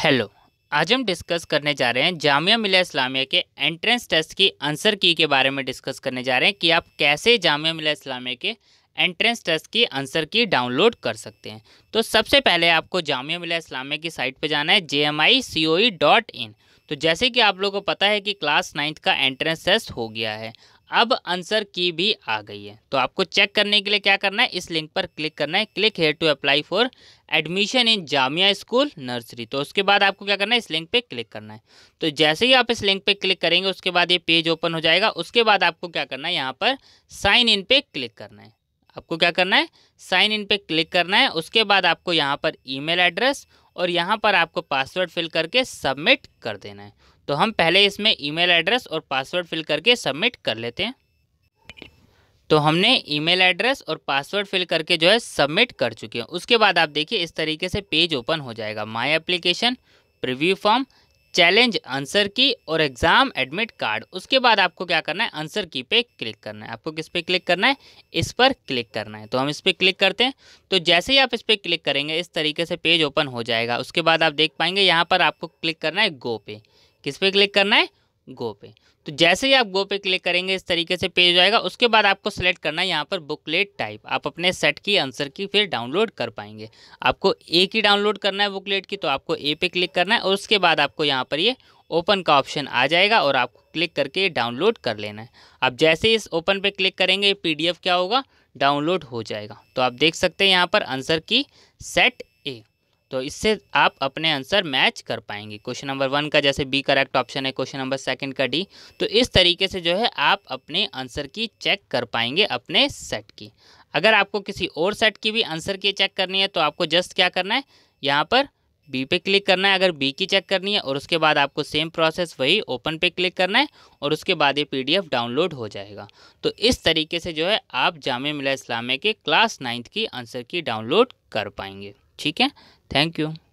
hello आज हम discuss करने जा रहे हैं जामिया मिलिया इस्लामिया के एंट्रेंस टेस्ट की आंसर की के बारे में डिस्कस करने जा रहे हैं कि आप कैसे जामिया मिलिया इस्लामिया के एंट्रेंस टेस्ट की आंसर की डाउनलोड कर सकते हैं तो सबसे पहले आपको जामिया मिलिया इस्लामिया की साइट पर जाना है जे M I C O E dot in तो जैसे कि आप लोगों को पता है कि क्लास नाइन्थ का एंट्रेंस टेस्ट हो गया है अब आंसर की भी आ गई है तो आपको चेक करने के लिए क्या करना है इस लिंक पर क्लिक करना है click here to apply for admission in Jamia school nursery तो उसके बाद आपको क्या करना है इस लिंक पे क्लिक करना है तो जैसे ही आप इस लिंक पे क्लिक करेंगे उसके बाद ये पेज ओपन हो जाएगा उसके बाद आपको क्या करना है यहाँ पर साइन इन पे क्लिक करना है आपको क्या करना है साइन इन पे क्लिक करना है उसके बाद आपको यहाँ पर ईमेल एड्रेस और यहाँ पर आपको पासवर्ड फिल करके सबमिट कर देना है तो हम पहले इसमें ईमेल एड्रेस और पासवर्ड फिल करके सबमिट कर लेते हैं तो हमने ईमेल एड्रेस और पासवर्ड फिल करके जो है सबमिट कर चुके हैं उसके बाद आप देखिए इस तरीके से पेज ओपन हो जाएगा my application preview form challenge answer key और एग्ज़ाम एडमिट कार्ड उसके बाद आपको क्या करना है आंसर की पे क्लिक करना है आपको किस पे क्लिक करना है इस पर क्लिक करना है तो हम इस पर क्लिक करते हैं तो जैसे ही आप इस पर क्लिक करेंगे इस तरीके से पेज ओपन हो जाएगा उसके बाद आप देख पाएंगे यहाँ पर आपको क्लिक करना है गो पे किस पे क्लिक करना है गो पे तो जैसे ही आप गो पे क्लिक करेंगे इस तरीके से पेज आएगा उसके बाद आपको सेलेक्ट करना है यहाँ पर बुकलेट टाइप आप अपने सेट की आंसर की फिर डाउनलोड कर पाएंगे आपको ए की डाउनलोड करना है बुकलेट की तो आपको ए पे क्लिक करना है और उसके बाद आपको यहाँ पर ये ओपन का ऑप्शन आ जाएगा और आपको क्लिक करके ये डाउनलोड कर लेना है आप जैसे ही इस ओपन पर क्लिक करेंगे ये क्या होगा डाउनलोड हो जाएगा तो आप देख सकते हैं यहाँ पर आंसर की सेट तो इससे आप अपने आंसर मैच कर पाएंगे क्वेश्चन नंबर वन का जैसे बी करेक्ट ऑप्शन है क्वेश्चन नंबर सेकंड का डी तो इस तरीके से जो है आप अपने आंसर की चेक कर पाएंगे अपने सेट की अगर आपको किसी और सेट की भी आंसर की चेक करनी है तो आपको जस्ट क्या करना है यहाँ पर बी पे क्लिक करना है अगर बी की चेक करनी है और उसके बाद आपको सेम प्रोसेस वही ओपन पे क्लिक करना है और उसके बाद ये पीडीएफ डाउनलोड हो जाएगा तो इस तरीके से जो है आप जाम मिला इस्लामिया के क्लास नाइन्थ की आंसर की डाउनलोड कर पाएंगे ठीक है थैंक यू